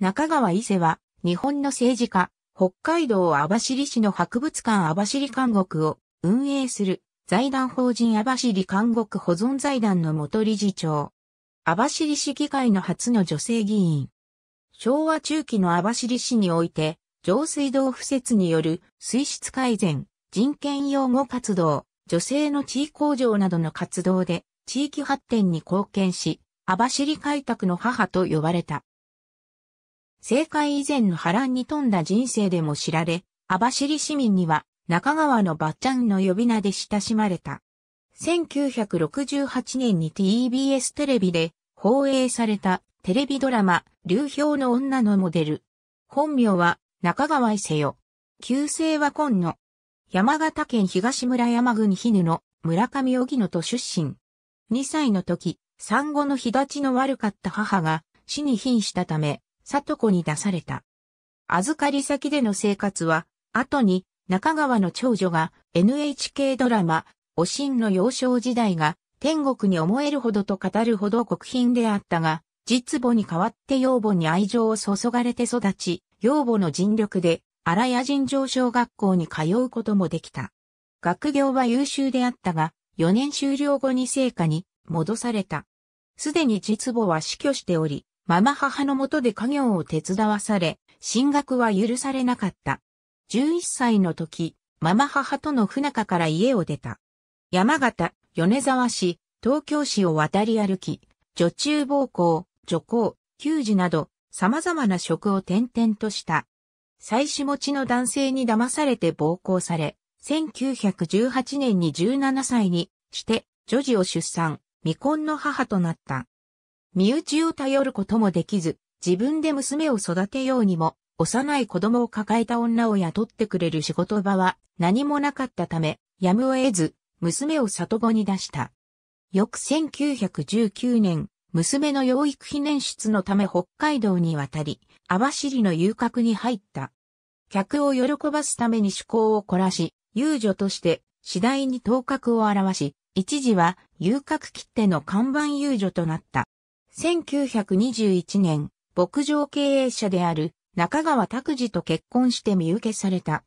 中川伊勢は、日本の政治家、北海道網走市の博物館網走監獄を運営する財団法人網走監獄保存財団の元理事長。網走市議会の初の女性議員。昭和中期の網走市において、上水道敷設による水質改善、人権擁護活動、女性の地位向上などの活動で地域発展に貢献し、網走開拓の母と呼ばれた。政界以前の波乱に富んだ人生でも知られ、網走市民には中川のばっちゃんの呼び名で親しまれた。1968年に TBS テレビで放映されたテレビドラマ、流氷の女のモデル。本名は中川伊勢よ。旧姓は今野。山形県東村山郡絹の村上木野と出身。2歳の時、産後の日立ちの悪かった母が死に瀕したため、里子に出された。預かり先での生活は、後に中川の長女が NHK ドラマ、おしんの幼少時代が天国に思えるほどと語るほど国貧であったが、実母に代わって養母に愛情を注がれて育ち、養母の尽力で荒谷尋常小学校に通うこともできた。学業は優秀であったが、4年終了後に成果に戻された。すでに実母は死去しており、ママ母のもとで家業を手伝わされ、進学は許されなかった。11歳の時、ママ母との不仲から家を出た。山形、米沢市、東京市を渡り歩き、女中暴行、女工、給仕など、様々な職を転々とした。妻子持ちの男性に騙されて暴行され、1918年に17歳にして、女児を出産、未婚の母となった。身内を頼ることもできず、自分で娘を育てようにも、幼い子供を抱えた女を雇ってくれる仕事場は何もなかったため、やむを得ず、娘を里子に出した。翌1919年、娘の養育費年出のため北海道に渡り、網走の遊郭に入った。客を喜ばすために趣向を凝らし、遊女として次第に頭角を現し、一時は遊郭切手の看板遊女となった。1921年、牧場経営者である中川拓司と結婚して身受けされた。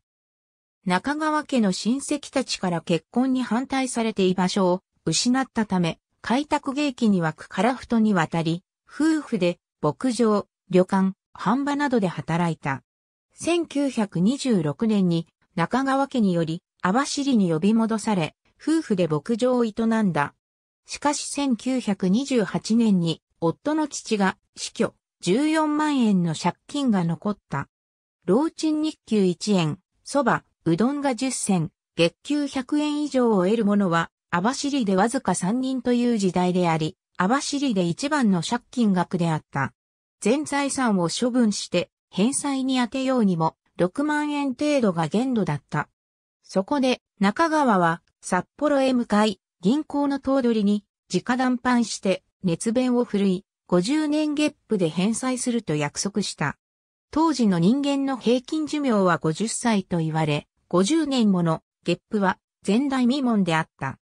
中川家の親戚たちから結婚に反対されて居場所を失ったため、開拓芸期に湧くフ太に渡り、夫婦で牧場、旅館、販売などで働いた。1926年に中川家により網走に呼び戻され、夫婦で牧場を営んだ。しかし1928年に夫の父が死去、14万円の借金が残った。老賃日給1円、蕎麦、うどんが10銭、月給100円以上を得る者は、網走でわずか3人という時代であり、網走で一番の借金額であった。全財産を処分して返済に当てようにも6万円程度が限度だった。そこで中川は札幌へ向かい銀行の頭取に直談判して熱弁を振るい、50年月賦で返済すると約束した。当時の人間の平均寿命は50歳と言われ、50年もの月賦は前代未聞であった。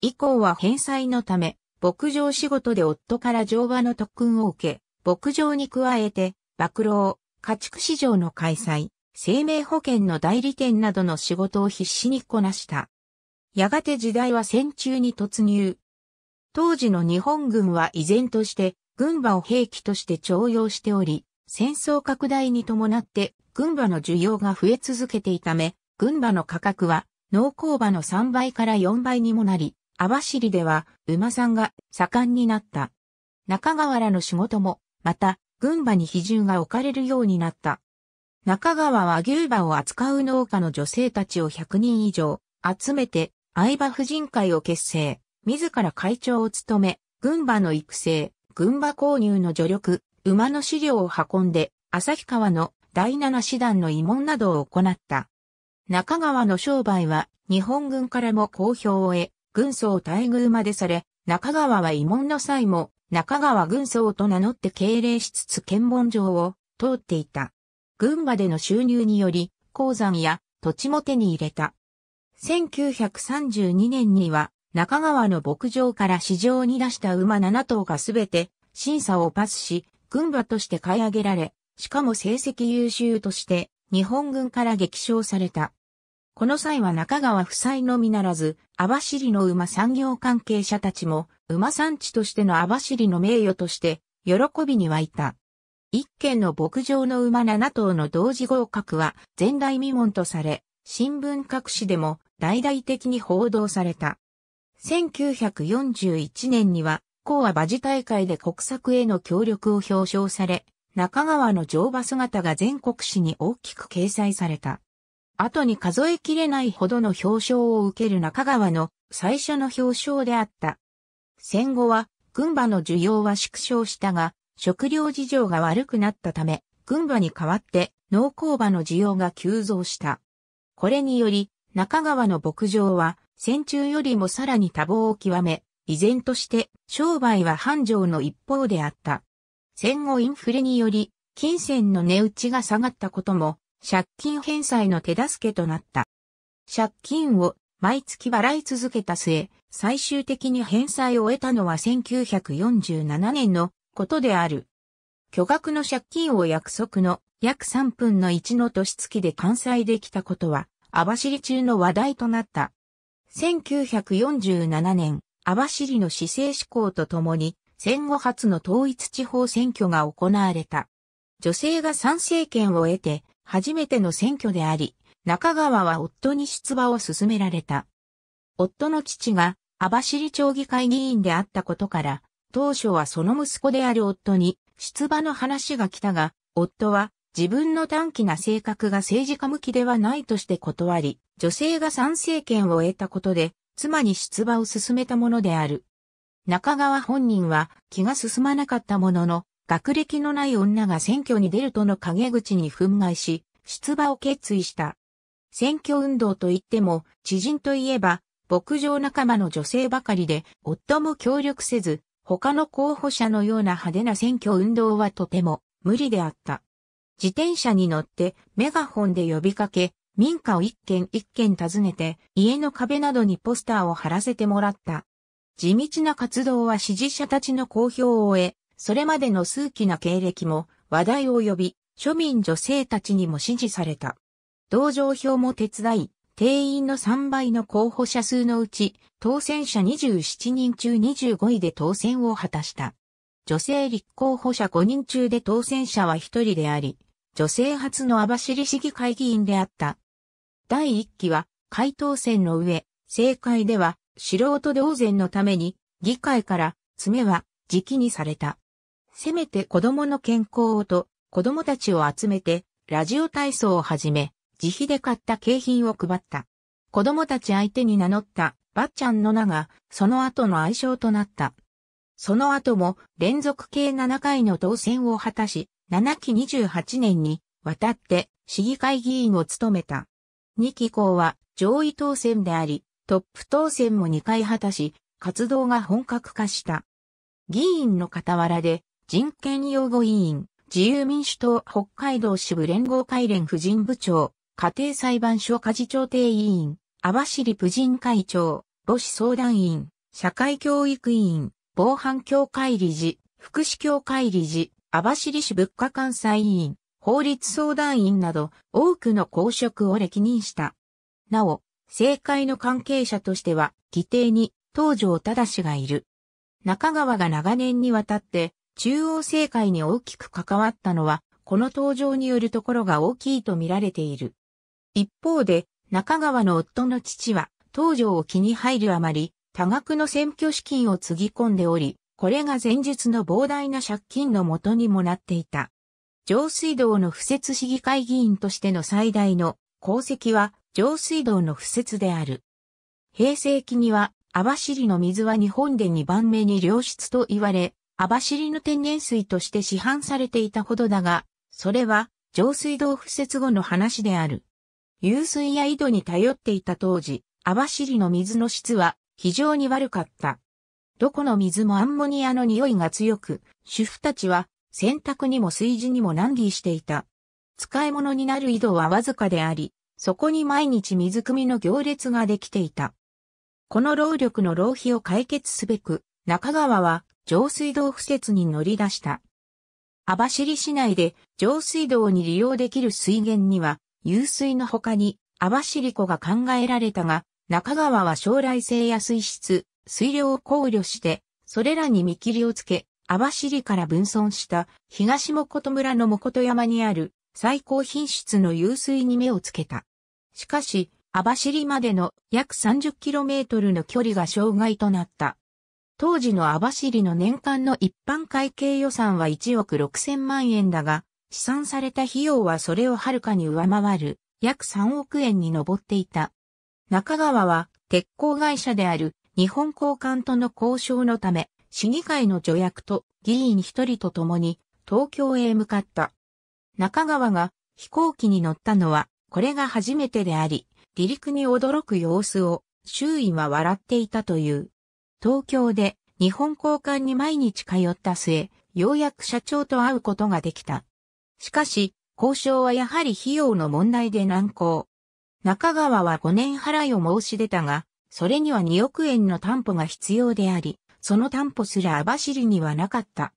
以降は返済のため、牧場仕事で夫から乗馬の特訓を受け、牧場に加えて、曝老、家畜市場の開催、生命保険の代理店などの仕事を必死にこなした。やがて時代は戦中に突入、当時の日本軍は依然として軍馬を兵器として徴用しており、戦争拡大に伴って軍馬の需要が増え続けていため、軍馬の価格は農耕馬の3倍から4倍にもなり、網走では馬さんが盛んになった。中川らの仕事も、また、軍馬に比重が置かれるようになった。中川は牛馬を扱う農家の女性たちを100人以上集めて、相場婦人会を結成。自ら会長を務め、軍馬の育成、軍馬購入の助力、馬の資料を運んで、旭川の第七師団の慰問などを行った。中川の商売は日本軍からも好評を得、軍曹待遇までされ、中川は慰問の際も中川軍曹と名乗って敬礼しつつ検問場を通っていた。軍馬での収入により、鉱山や土地も手に入れた。1932年には中川の牧場から市場に出した馬7頭がすべて審査をパスし、軍馬として買い上げられ、しかも成績優秀として日本軍から激賞された。この際は中川夫妻のみならず、網走の馬産業関係者たちも、馬産地としての網走の名誉として、喜びに湧いた。一軒の牧場の馬7頭の同時合格は、前代未聞とされ、新聞各紙でも大々的に報道された。1941年には、講和馬事大会で国策への協力を表彰され、中川の乗馬姿が全国紙に大きく掲載された。後に数えきれないほどの表彰を受ける中川の最初の表彰であった。戦後は、群馬の需要は縮小したが、食料事情が悪くなったため、群馬に代わって農耕馬の需要が急増した。これにより、中川の牧場は戦中よりもさらに多忙を極め、依然として商売は繁盛の一方であった。戦後インフレにより、金銭の値打ちが下がったことも、借金返済の手助けとなった。借金を毎月払い続けた末、最終的に返済を得たのは1947年のことである。巨額の借金を約束の約3分の1の年月で完済できたことは、網走中の話題となった。1947年、網走の市政志向とともに、戦後初の統一地方選挙が行われた。女性が参政権を得て、初めての選挙であり、中川は夫に出馬を勧められた。夫の父が網走町議会議員であったことから、当初はその息子である夫に出馬の話が来たが、夫は自分の短気な性格が政治家向きではないとして断り、女性が参政権を得たことで、妻に出馬を進めたものである。中川本人は気が進まなかったものの、学歴のない女が選挙に出るとの陰口に憤慨し、出馬を決意した。選挙運動といっても、知人といえば、牧場仲間の女性ばかりで、夫も協力せず、他の候補者のような派手な選挙運動はとても無理であった。自転車に乗ってメガホンで呼びかけ、民家を一軒一軒訪ねて、家の壁などにポスターを貼らせてもらった。地道な活動は支持者たちの好評を得、それまでの数奇な経歴も話題を呼び、庶民女性たちにも支持された。同情票も手伝い、定員の3倍の候補者数のうち、当選者27人中25位で当選を果たした。女性立候補者5人中で当選者は1人であり、女性初の網走市議会議員であった。第1期は、回答戦の上、政界では、素人同然のために、議会から、爪は、直にされた。せめて子供の健康をと、子供たちを集めて、ラジオ体操をはじめ、自費で買った景品を配った。子供たち相手に名乗った、ばっちゃんの名が、その後の愛称となった。その後も、連続計7回の当選を果たし、7期28年にわたって市議会議員を務めた。2期校は上位当選であり、トップ当選も2回果たし、活動が本格化した。議員の傍らで人権擁護委員、自由民主党北海道支部連合会連婦人部長、家庭裁判所家事調停委員、網走婦人会長、母子相談員、社会教育委員、防犯協会理事、福祉協会理事、網走市物価関西委員、法律相談員など多くの公職を歴任した。なお、政界の関係者としては、議定に東条忠がいる。中川が長年にわたって中央政界に大きく関わったのは、この登場によるところが大きいと見られている。一方で、中川の夫の父は、東条を気に入るあまり、多額の選挙資金をつぎ込んでおり、これが前述の膨大な借金の元にもなっていた。上水道の不設市議会議員としての最大の功績は上水道の不設である。平成期には網走の水は日本で2番目に良質と言われ、網走の天然水として市販されていたほどだが、それは上水道不設後の話である。湧水や井戸に頼っていた当時、網走の水の質は非常に悪かった。どこの水もアンモニアの匂いが強く、主婦たちは洗濯にも水事にも難儀していた。使い物になる井戸はわずかであり、そこに毎日水汲みの行列ができていた。この労力の浪費を解決すべく、中川は上水道敷設に乗り出した。網走市内で上水道に利用できる水源には、湧水の他に網走湖が考えられたが、中川は将来性や水質、水量を考慮して、それらに見切りをつけ、網走から分村した東誠村の誠山にある最高品質の湧水に目をつけた。しかし、網走までの約 30km の距離が障害となった。当時の網走の年間の一般会計予算は1億6000万円だが、試算された費用はそれをはるかに上回る約3億円に上っていた。中川は鉄鋼会社である日本交換との交渉のため、市議会の助役と議員一人と共に東京へ向かった。中川が飛行機に乗ったのはこれが初めてであり、離陸に驚く様子を周囲は笑っていたという。東京で日本交換に毎日通った末、ようやく社長と会うことができた。しかし、交渉はやはり費用の問題で難航。中川は5年払いを申し出たが、それには2億円の担保が必要であり、その担保すら網走にはなかった。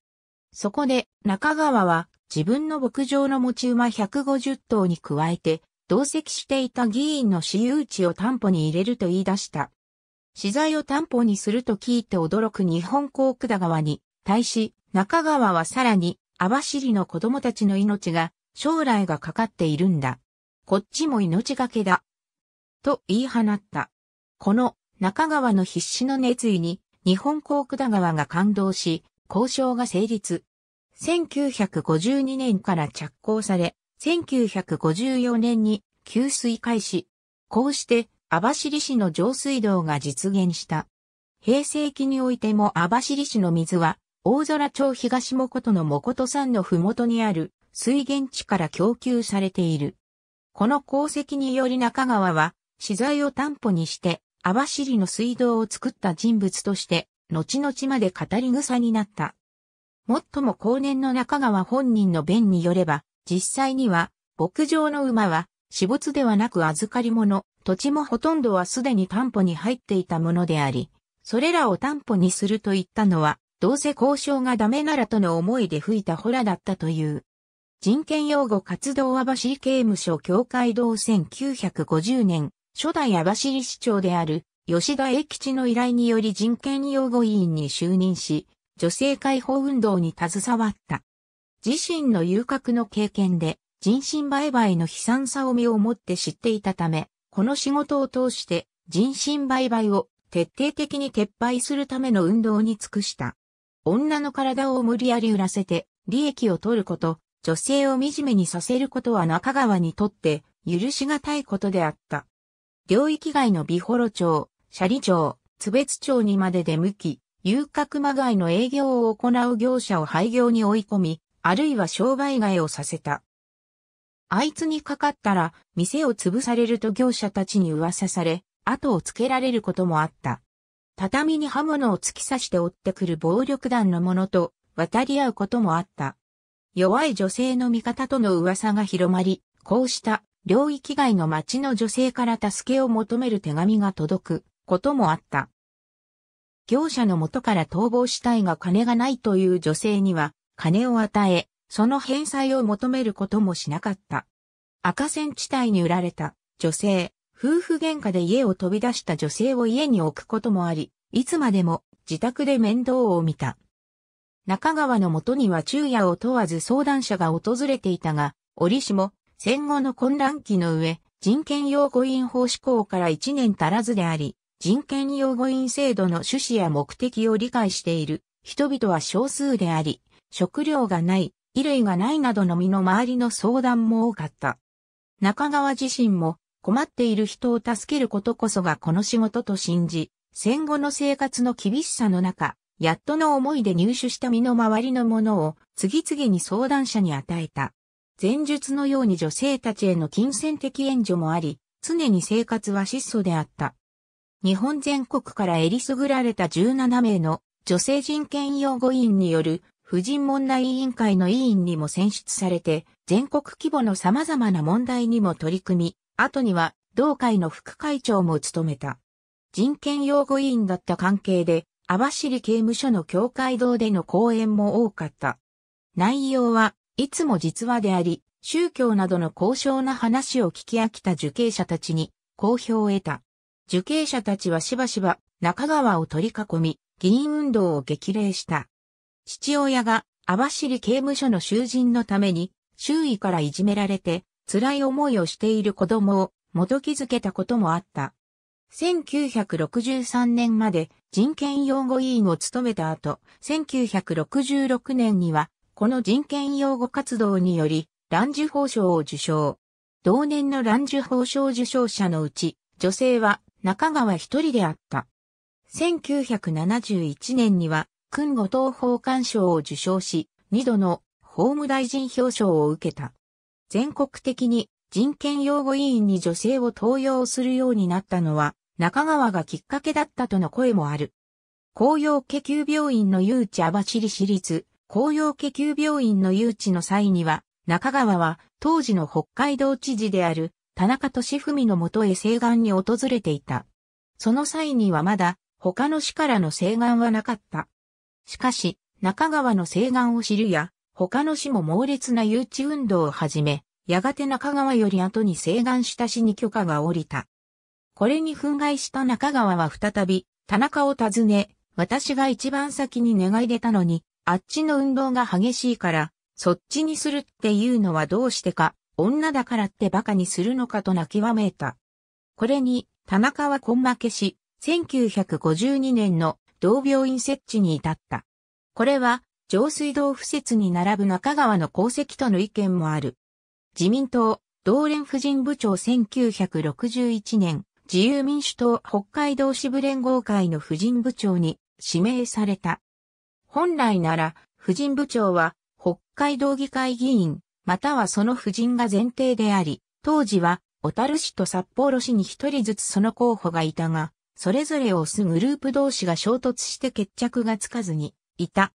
そこで中川は自分の牧場の持ち馬150頭に加えて、同席していた議員の私有地を担保に入れると言い出した。資材を担保にすると聞いて驚く日本航下川に対し、中川はさらに、網走の子供たちの命が、将来がかかっているんだ。こっちも命がけだ。と言い放った。この中川の必死の熱意に日本航空田川が感動し、交渉が成立。1952年から着工され、1954年に給水開始。こうして網走市の上水道が実現した。平成期においても網走市の水は、大空町東との誠山の麓にある水源地から供給されている。この功績により中川は、資材を担保にして、網走の水道を作った人物として、後々まで語り草になった。もっとも後年の中川本人の弁によれば、実際には、牧場の馬は、死没ではなく預かり物、土地もほとんどはすでに担保に入っていたものであり、それらを担保にすると言ったのは、どうせ交渉がダメならとの思いで吹いたホラだったという。人権擁護活動網走刑務所協会同1950年、初代網走市長である吉田栄吉の依頼により人権擁護委員に就任し、女性解放運動に携わった。自身の遊郭の経験で人身売買の悲惨さを身をもって知っていたため、この仕事を通して人身売買を徹底的に撤廃するための運動に尽くした。女の体を無理やり売らせて利益を取ること、女性を惨めにさせることは中川にとって許しがたいことであった。領域外の美幌町、斜里町、津別町にまで出向き、遊郭間外の営業を行う業者を廃業に追い込み、あるいは商売外をさせた。あいつにかかったら、店を潰されると業者たちに噂され、後をつけられることもあった。畳に刃物を突き刺して追ってくる暴力団の者と渡り合うこともあった。弱い女性の味方との噂が広まり、こうした領域外の町の女性から助けを求める手紙が届くこともあった。業者の元から逃亡したいが金がないという女性には金を与え、その返済を求めることもしなかった。赤線地帯に売られた女性、夫婦喧嘩で家を飛び出した女性を家に置くこともあり、いつまでも自宅で面倒を見た。中川のもとには昼夜を問わず相談者が訪れていたが、折しも戦後の混乱期の上、人権擁護員法施行から1年足らずであり、人権擁護員制度の趣旨や目的を理解している人々は少数であり、食料がない、衣類がないなどの身の回りの相談も多かった。中川自身も困っている人を助けることこそがこの仕事と信じ、戦後の生活の厳しさの中、やっとの思いで入手した身の回りのものを次々に相談者に与えた。前述のように女性たちへの金銭的援助もあり、常に生活は質素であった。日本全国からえりすぐられた17名の女性人権擁護委員による婦人問題委員会の委員にも選出されて、全国規模の様々な問題にも取り組み、後には同会の副会長も務めた。人権擁護委員だった関係で、網走刑務所の教会堂での講演も多かった。内容は、いつも実話であり、宗教などの高尚な話を聞き飽きた受刑者たちに好評を得た。受刑者たちはしばしば中川を取り囲み、議員運動を激励した。父親が網走刑務所の囚人のために周囲からいじめられて辛い思いをしている子供を元気づけたこともあった。1963年まで人権擁護委員を務めた後、1966年にはこの人権擁護活動により、乱受法賞を受賞。同年の乱受法賞受賞者のうち、女性は中川一人であった。1971年には、君後藤法官賞を受賞し、2度の法務大臣表彰を受けた。全国的に人権擁護委員に女性を登用するようになったのは、中川がきっかけだったとの声もある。紅葉家急病院の誘致網走市立紅葉家急病院の誘致の際には、中川は当時の北海道知事である田中俊文のもとへ請願に訪れていた。その際にはまだ他の市からの請願はなかった。しかし、中川の請願を知るや、他の市も猛烈な誘致運動を始め、やがて中川より後に請願した市に許可が下りた。これに憤慨した中川は再び、田中を訪ね、私が一番先に願い出たのに、あっちの運動が激しいから、そっちにするっていうのはどうしてか、女だからって馬鹿にするのかと泣きわめいた。これに、田中は根負けし、1952年の同病院設置に至った。これは、上水道敷設に並ぶ中川の功績との意見もある。自民党、同連婦人部長1961年、自由民主党北海道支部連合会の婦人部長に指名された。本来なら、婦人部長は、北海道議会議員、またはその婦人が前提であり、当時は、小樽市と札幌市に一人ずつその候補がいたが、それぞれを押すグループ同士が衝突して決着がつかずに、いた。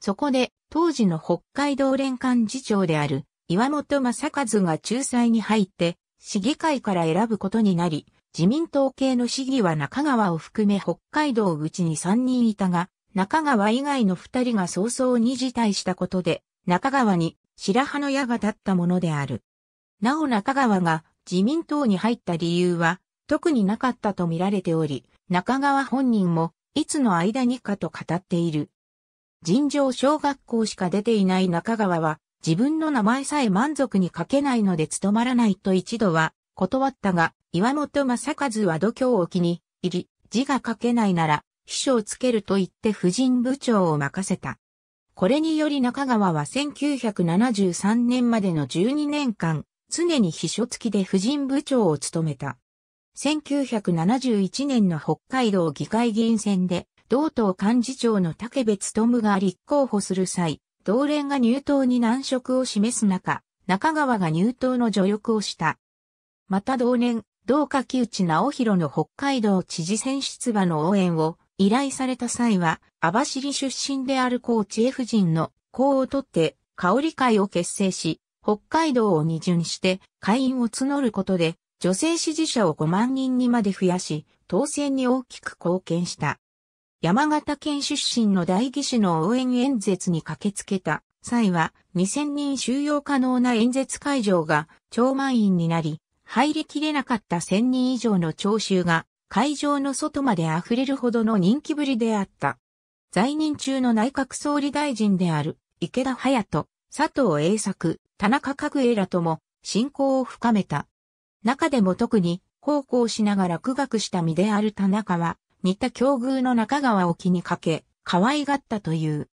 そこで、当時の北海道連幹事長である、岩本正和が仲裁に入って、市議会から選ぶことになり、自民党系の市議は中川を含め北海道口に3人いたが、中川以外の二人が早々に辞退したことで、中川に白羽の矢が立ったものである。なお中川が自民党に入った理由は特になかったと見られており、中川本人もいつの間にかと語っている。尋常小学校しか出ていない中川は自分の名前さえ満足に書けないので務まらないと一度は断ったが、岩本正和は度胸を気に入り、字が書けないなら秘書をつけると言って婦人部長を任せた。これにより中川は1973年までの12年間、常に秘書付きで婦人部長を務めた。1971年の北海道議会議員選で、同党幹事長の竹部務が立候補する際、同連が入党に難色を示す中、中川が入党の助力をした。また同年、同下木内直弘の北海道知事選出馬の応援を依頼された際は、網走出身である高知夫人の功を取って、香り会を結成し、北海道を二巡して会員を募ることで、女性支持者を5万人にまで増やし、当選に大きく貢献した。山形県出身の代議士の応援演説に駆けつけた際は、2000人収容可能な演説会場が超満員になり、入りきれなかった1000人以上の聴衆が会場の外まで溢れるほどの人気ぶりであった。在任中の内閣総理大臣である池田隼人、佐藤栄作、田中角栄らとも親交を深めた。中でも特に奉公しながら苦学した身である田中は、似た境遇の中川を気にかけ、可愛がったという。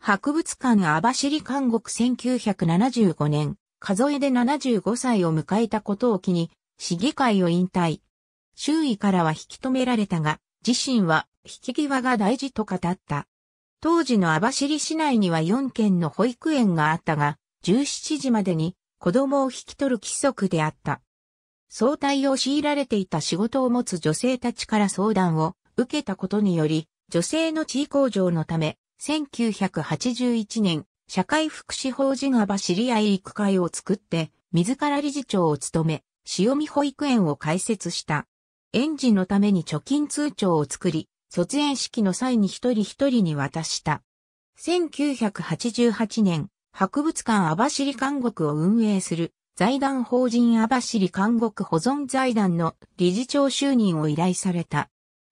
博物館網走監獄1975年、数えで75歳を迎えたことを機に、市議会を引退、周囲からは引き止められたが、自身は引き際が大事と語った。当時の網走市内には4軒の保育園があったが、17時までに子供を引き取る規則であった。相対を強いられていた仕事を持つ女性たちから相談を受けたことにより、女性の地位向上のため、1981年、社会福祉法人網走い育会を作って、自ら理事長を務め、塩見保育園を開設した。園児のために貯金通帳を作り、卒園式の際に一人一人に渡した。1988年、博物館網走監獄を運営する財団法人網走監獄保存財団の理事長就任を依頼された。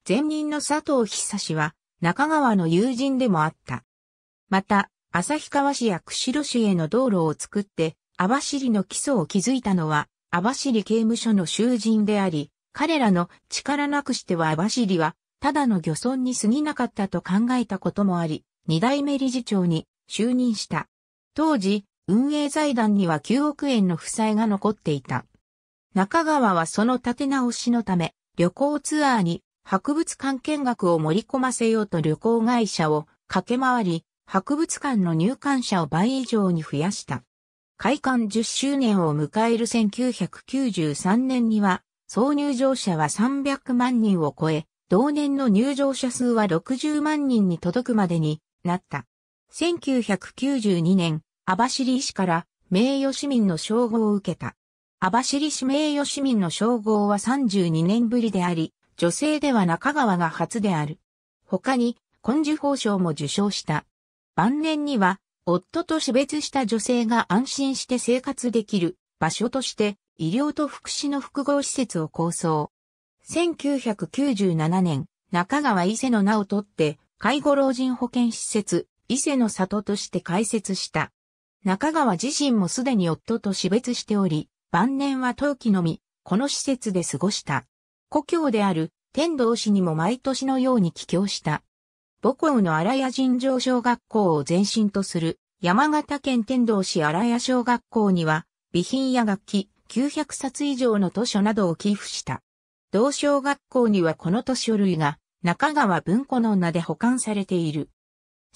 前任の佐藤久氏は中川の友人でもあった。また、旭川市や釧路市への道路を作って網走の基礎を築いたのは網走刑務所の囚人であり、彼らの力なくしては網走は、ただの漁村に過ぎなかったと考えたこともあり、二代目理事長に就任した。当時、運営財団には9億円の負債が残っていた。中川はその立て直しのため、旅行ツアーに博物館見学を盛り込ませようと旅行会社を駆け回り、博物館の入館者を倍以上に増やした。開館10周年を迎える1993年には、総入場者は300万人を超え、同年の入場者数は60万人に届くまでになった。1992年、網走医師から名誉市民の称号を受けた。網走市名誉市民の称号は32年ぶりであり、女性では中川が初である。他に、根治法賞も受賞した。晩年には、夫と死別した女性が安心して生活できる場所として、医療と福祉の複合施設を構想。1997年、中川伊勢の名を取って、介護老人保健施設、伊勢の里として開設した。中川自身もすでに夫と死別しており、晩年は冬季のみ、この施設で過ごした。故郷である天童市にも毎年のように帰郷した。母校の荒谷尋常小学校を前身とする山形県天童市荒谷小学校には備品や楽器、900冊以上の図書などを寄付した。同小学校にはこの図書類が中川文庫の名で保管されている。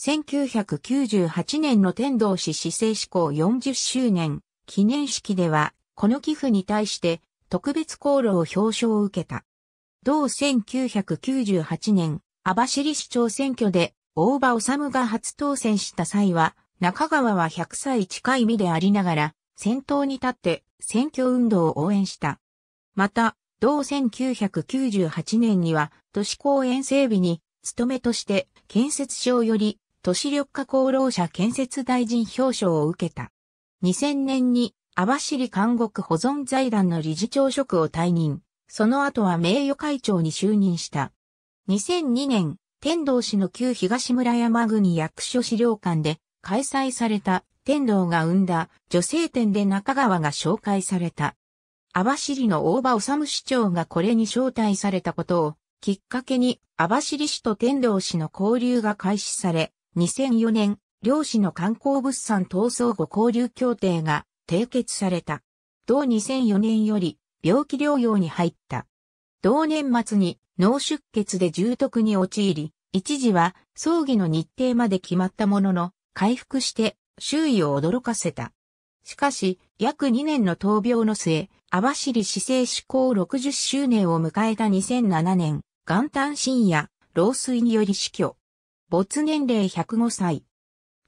1998年の天童市市政施行40周年記念式では、この寄付に対して特別功労表彰を受けた。同1998年、網走市長選挙で大場治が初当選した際は、中川は100歳近い身でありながら、先頭に立って選挙運動を応援した。また、同1998年には都市公園整備に務めとして建設省より都市緑化功労者建設大臣表彰を受けた。2000年に網走監獄保存財団の理事長職を退任。その後は名誉会長に就任した。2002年、天童市の旧東村山国役所資料館で開催された天皇が生んだ女性店で中川が紹介された。網走の大場治市長がこれに招待されたことをきっかけに網走市と天童市の交流が開始され、2004年、両市の観光物産闘争後交流協定が締結された。同2004年より病気療養に入った。同年末に脳出血で重篤に陥り、一時は葬儀の日程まで決まったものの、回復して周囲を驚かせた。しかし、約2年の闘病の末、網走市政施行60周年を迎えた2007年、元旦深夜、老衰により死去。没年齢105歳。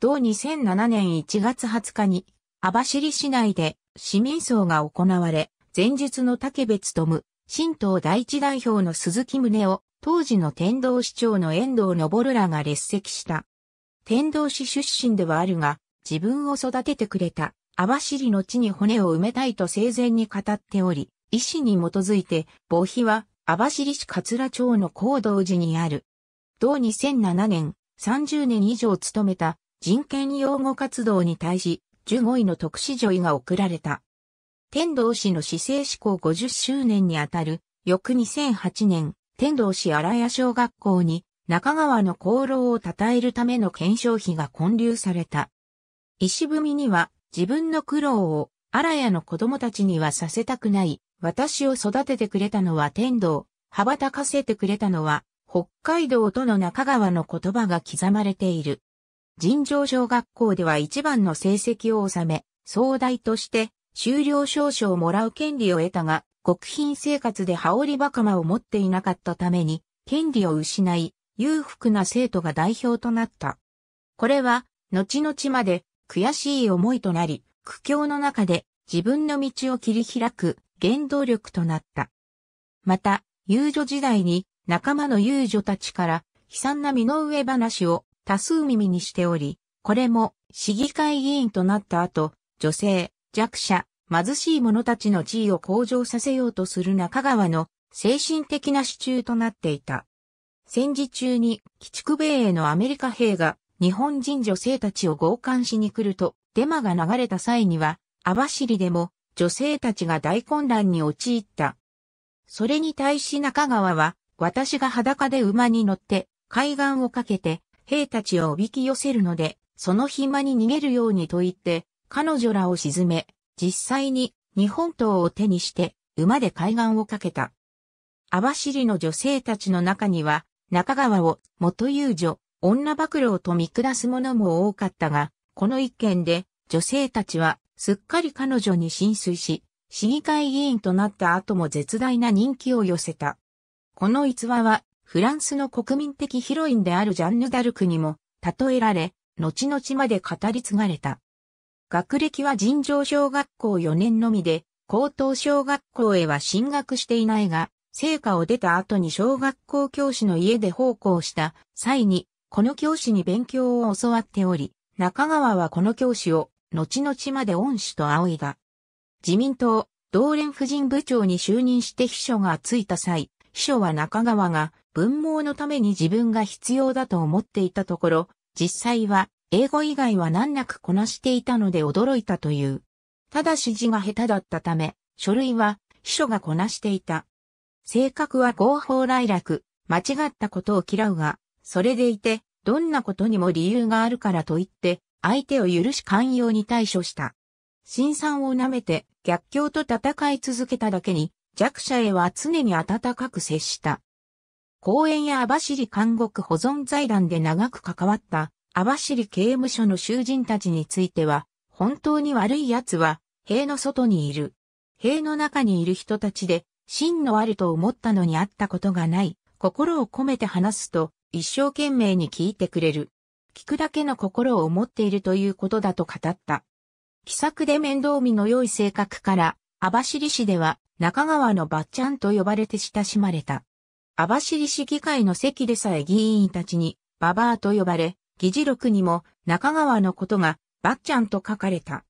同2007年1月20日に、網走市内で市民葬が行われ、前述の竹部務、新党第一代表の鈴木宗男、当時の天童市長の遠藤昇らが列席した。天童市出身ではあるが、自分を育ててくれた、網走の地に骨を埋めたいと生前に語っており、医師に基づいて、墓碑は、網走市桂町の高道寺にある。同2007年、30年以上務めた人権擁護活動に対し、15位の特使女位が贈られた。天童市の市政施行50周年にあたる、翌2008年、天童市荒谷小学校に中川の功労を称えるための検証費が建立された。石踏みには自分の苦労を、荒谷の子供たちにはさせたくない。私を育ててくれたのは天道、羽ばたかせてくれたのは、北海道との中川の言葉が刻まれている。尋常小学校では一番の成績を収め、総大として修了証書をもらう権利を得たが、極貧生活で羽織袴を持っていなかったために、権利を失い、裕福な生徒が代表となった。これは、後々まで悔しい思いとなり、苦境の中で自分の道を切り開く原動力となった。また、遊女時代に仲間の遊女たちから悲惨な身の上話を多数耳にしており、これも市議会議員となった後、女性、弱者、貧しい者たちの地位を向上させようとする中川の精神的な支柱となっていた。戦時中に鬼畜米へのアメリカ兵が日本人女性たちを強姦しに来ると、デマが流れた際には、網走でも女性たちが大混乱に陥った。それに対し中川は、私が裸で馬に乗って、海岸をかけて、兵たちをおびき寄せるので、その暇に逃げるようにと言って、彼女らを沈め、実際に日本刀を手にして、馬で海岸をかけた。網走の女性たちの中には、中川を元遊女、女暴露と見下す者も多かったが、この一件で女性たちはすっかり彼女に浸水し、市議会議員となった後も絶大な人気を寄せた。この逸話はフランスの国民的ヒロインであるジャンヌ・ダルクにも例えられ、後々まで語り継がれた。学歴は尋常小学校4年のみで、高等小学校へは進学していないが、成果を出た後に小学校教師の家で奉公した際にこの教師に勉強を教わっており、中川はこの教師を、後々まで恩師と仰いだ。自民党、同連婦人部長に就任して秘書がついた際、秘書は中川が文盲のために自分が必要だと思っていたところ、実際は英語以外は難なくこなしていたので驚いたという。ただ指示が下手だったため、書類は秘書がこなしていた。性格は合法来楽、間違ったことを嫌うが、それでいて、どんなことにも理由があるからと言って、相手を許し寛容に対処した。さんを舐めて逆境と戦い続けただけに、弱者へは常に温かく接した。公園や網走監獄保存財団で長く関わった網走刑務所の囚人たちについては、本当に悪い奴は、塀の外にいる。塀の中にいる人たちで、真のあると思ったのに会ったことがない、心を込めて話すと、一生懸命に聞いてくれる。聞くだけの心を持っているということだと語った。気さくで面倒見の良い性格から、網走市では中川のばっちゃんと呼ばれて親しまれた。網走市議会の席でさえ議員たちに、ババアと呼ばれ、議事録にも中川のことが、ばっちゃんと書かれた。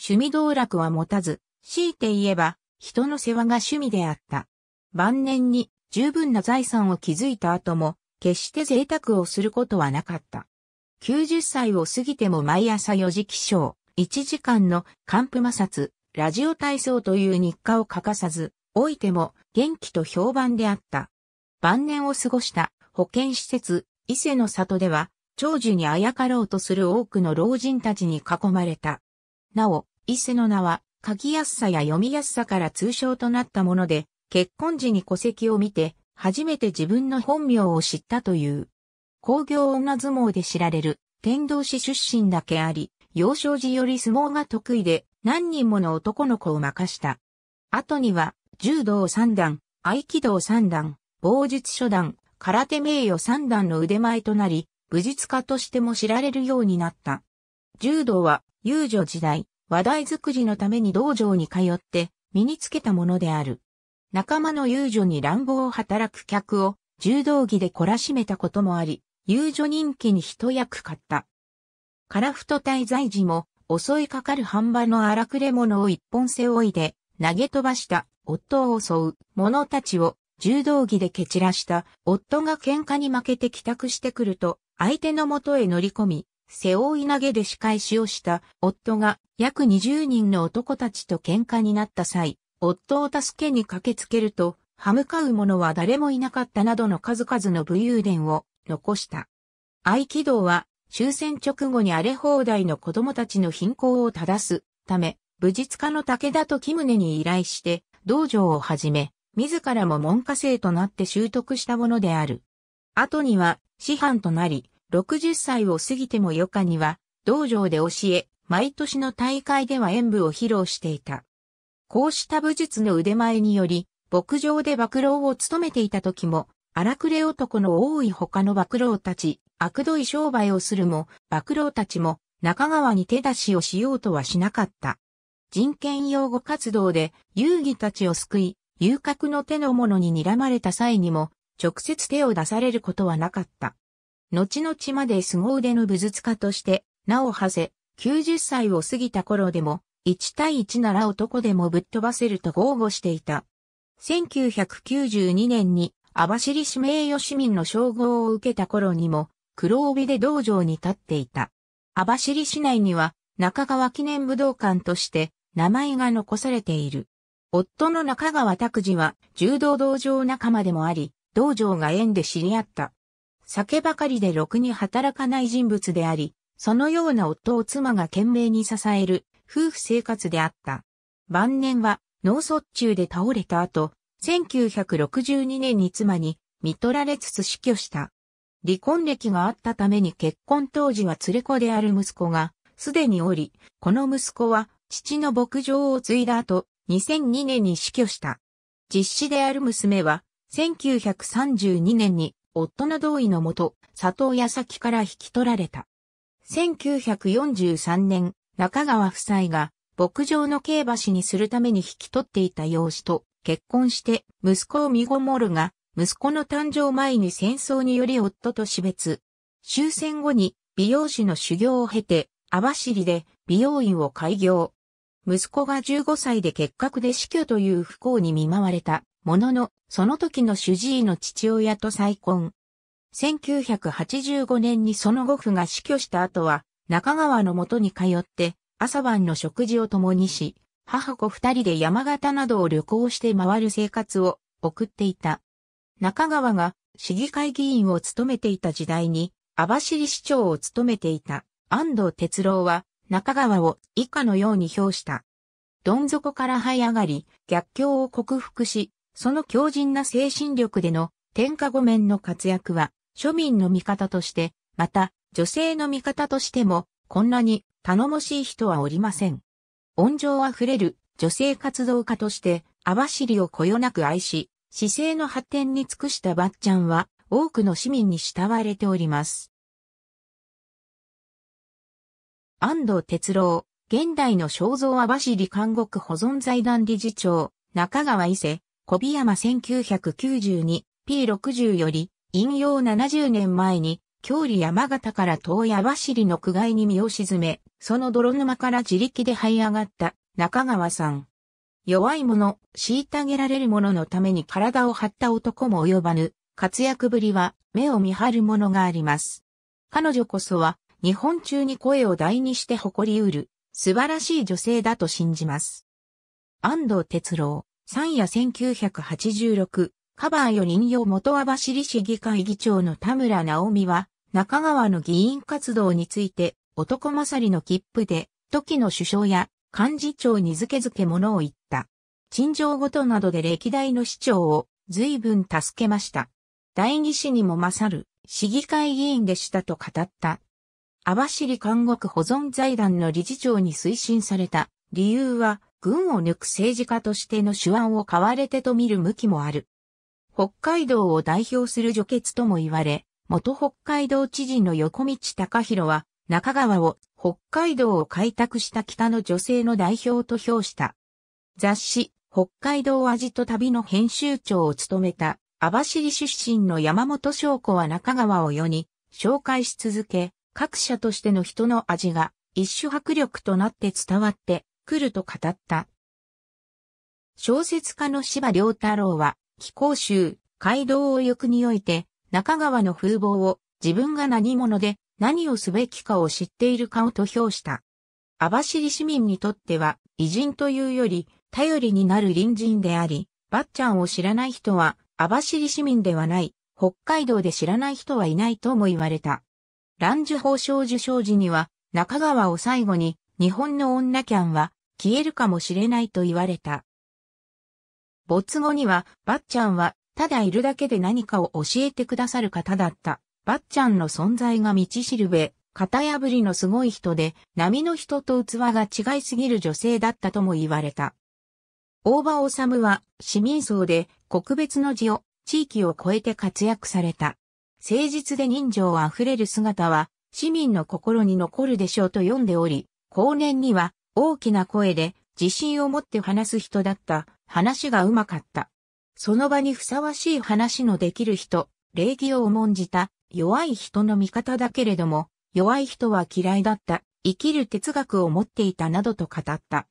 趣味道楽は持たず、強いて言えば、人の世話が趣味であった。晩年に十分な財産を築いた後も、決して贅沢をすることはなかった。90歳を過ぎても毎朝4時起床、1時間の寒風摩擦、ラジオ体操という日課を欠かさず、老いても元気と評判であった。晩年を過ごした保健施設、伊勢の里では、長寿にあやかろうとする多くの老人たちに囲まれた。なお、伊勢の名は、書きやすさや読みやすさから通称となったもので、結婚時に戸籍を見て、初めて自分の本名を知ったという。工業女相撲で知られる天童市出身だけあり、幼少時より相撲が得意で何人もの男の子を任した。後には柔道三段、合気道三段、防術初段、空手名誉三段の腕前となり、武術家としても知られるようになった。柔道は遊女時代、話題作りのために道場に通って身につけたものである。仲間の遊女に乱暴を働く客を柔道着で懲らしめたこともあり、遊女人気に一役買った。カラフト滞在時も襲いかかる半端の荒くれ者を一本背負いで投げ飛ばした夫を襲う者たちを柔道着で蹴散らした夫が喧嘩に負けて帰宅してくると相手の元へ乗り込み背負い投げで仕返しをした夫が約20人の男たちと喧嘩になった際夫を助けに駆けつけると、歯向かう者は誰もいなかったなどの数々の武勇伝を残した。合気道は終戦直後に荒れ放題の子供たちの貧困を正すため、武術家の武田と木宗に依頼して道場を始め、自らも門下生となって習得したものである。後には師範となり、60歳を過ぎても余暇には道場で教え、毎年の大会では演舞を披露していた。こうした武術の腕前により、牧場で幕老を務めていた時も、荒くれ男の多い他の幕老たち、悪どい商売をするも、幕老たちも中川に手出しをしようとはしなかった。人権擁護活動で遊戯たちを救い、遊郭の手の者に睨まれた際にも、直接手を出されることはなかった。後々まで凄腕の武術家として、名を馳せ、90歳を過ぎた頃でも、1対1なら男でもぶっ飛ばせると豪語していた。1992年に網走市名誉市民の称号を受けた頃にも黒帯で道場に立っていた。網走市内には中川記念武道館として名前が残されている。夫の中川拓司は柔道道場仲間でもあり、道場が縁で知り合った。酒ばかりでろくに働かない人物であり、そのような夫を妻が懸命に支える夫婦生活であった。晩年は脳卒中で倒れた後、1962年に妻に見取られつつ死去した。離婚歴があったために結婚当時は連れ子である息子がすでにおり、この息子は父の牧場を継いだ後、2002年に死去した。実子である娘は、1932年に夫の同意のもと、里親先から引き取られた。1943年、中川夫妻が牧場の競馬師にするために引き取っていた養子と結婚して息子を見ごもるが、息子の誕生前に戦争により夫と死別。終戦後に美容師の修行を経て、網走で美容院を開業。息子が15歳で結核で死去という不幸に見舞われたものの、その時の主治医の父親と再婚。1985年にその後夫が死去した後は、中川のもとに通って朝晩の食事を共にし、母子二人で山形などを旅行して回る生活を送っていた。中川が市議会議員を務めていた時代に、網走市長を務めていた安藤哲郎は中川を以下のように評した。どん底から這い上がり、逆境を克服し、その強靭な精神力での天下御免の活躍は庶民の味方として、また女性の味方としても、こんなに頼もしい人はおりません。温情あふれる女性活動家として、網走をこよなく愛し、姿勢の発展に尽くしたばっちゃんは、多くの市民に慕われております。安藤哲郎、現代の肖像網走監獄保存財団理事長、中川伊勢、小檜山 1992P60 より、引用70年前に、郷里山形から遠矢走の苦外に身を沈め、その泥沼から自力で這い上がった中川さん。弱い者、虐げられる者のために体を張った男も及ばぬ、活躍ぶりは目を見張るものがあります。彼女こそは日本中に声を大にして誇り得る素晴らしい女性だと信じます。安藤哲郎、3夜1986カバー4人用元網走市議会議長の田村直美は、中川の議員活動について、男勝りの切符で、時の首相や幹事長に付け付け物を言った。陳情ごとなどで歴代の市長を随分助けました。第議士にも勝る市議会議員でしたと語った。網走監獄保存財団の理事長に推進された理由は、軍を抜く政治家としての手腕を買われてと見る向きもある。北海道を代表する除血とも言われ、元北海道知事の横道隆弘は、中川を北海道を開拓した北の女性の代表と評した。雑誌、北海道味と旅の編集長を務めた、網走出身の山本翔子は中川を世に紹介し続け、各社としての人の味が一種迫力となって伝わってくると語った。小説家の芝良太郎は気候衆、街道を行くにおいて、中川の風貌を自分が何者で何をすべきかを知っているかをと評した。網走市民にとっては偉人というより頼りになる隣人であり、ばっちゃんを知らない人は網走市民ではない、北海道で知らない人はいないとも言われた。乱受報ュ法受賞時には中川を最後に日本の女キャンは消えるかもしれないと言われた。没後には、ばっちゃんは、ただいるだけで何かを教えてくださる方だった。ばっちゃんの存在が道しるべ、型破りのすごい人で、波の人と器が違いすぎる女性だったとも言われた。大場治は市民層で国別の字を地域を超えて活躍された。誠実で人情あふれる姿は市民の心に残るでしょうと読んでおり、後年には大きな声で自信を持って話す人だった話がうまかった。その場にふさわしい話のできる人、礼儀を重んじた、弱い人の味方だけれども、弱い人は嫌いだった、生きる哲学を持っていたなどと語った。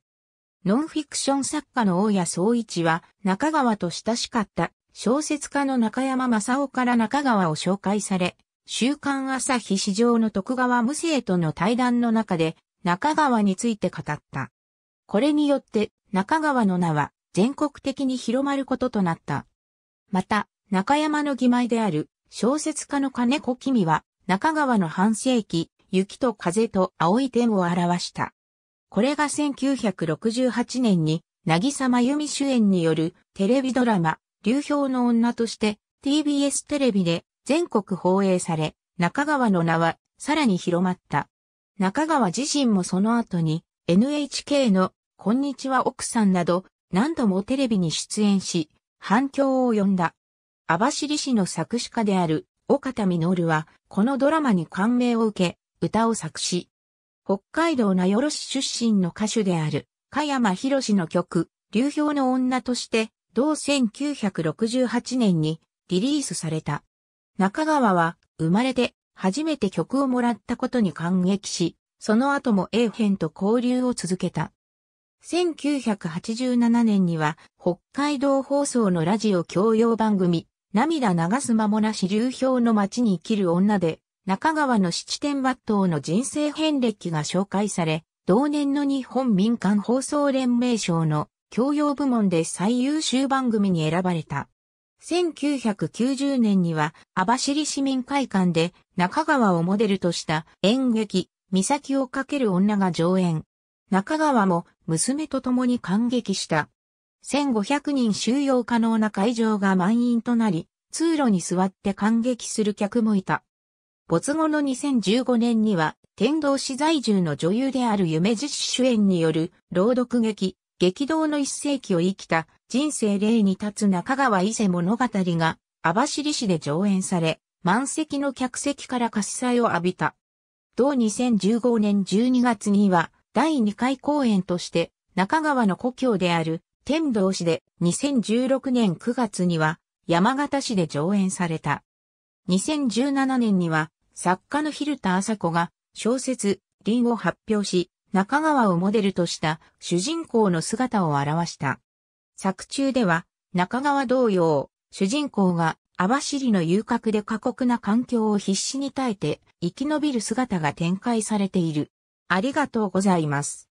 ノンフィクション作家の大谷総一は、中川と親しかった、小説家の中山正夫から中川を紹介され、週刊朝日市場の徳川無生との対談の中で、中川について語った。これによって、中川の名は、全国的に広まることとなった。また、中山の義前である小説家の金子君は、中川の半世紀、雪と風と青い点を表した。これが1968年に、渚真由美主演によるテレビドラマ、流氷の女として TBS テレビで全国放映され、中川の名はさらに広まった。中川自身もその後に NHK のこんにちは奥さんなど何度もテレビに出演し、反響を呼んだ。網走市の作詞家である岡田実は、このドラマに感銘を受け、歌を作詞。北海道名寄市出身の歌手である、加山博士の曲、流氷の女として、同1968年にリリースされた。中川は、生まれて初めて曲をもらったことに感激し、その後も A 編と交流を続けた。1987年には北海道放送のラジオ教養番組涙流す間もなし流氷の街に生きる女で中川の七点抜刀の人生遍歴が紹介され同年の日本民間放送連盟賞の教養部門で最優秀番組に選ばれた。1990年には網走市民会館で中川をモデルとした演劇、岬をかける女が上演。中川も娘と共に感激した。1500人収容可能な会場が満員となり、通路に座って感激する客もいた。没後の2015年には、天童市在住の女優である夢実主演による朗読劇、激動の一世紀を生きた人生霊に立つ中川伊勢物語が網走市で上演され、満席の客席から喝采を浴びた。同2015年12月には、第2回公演として、中川の故郷である天童市で2016年9月には山形市で上演された。2017年には作家の蛭田朝子が小説林を発表し、中川をモデルとした主人公の姿を表した。作中では中川同様、主人公が網走の遊郭で過酷な環境を必死に耐えて生き延びる姿が展開されている。ありがとうございます。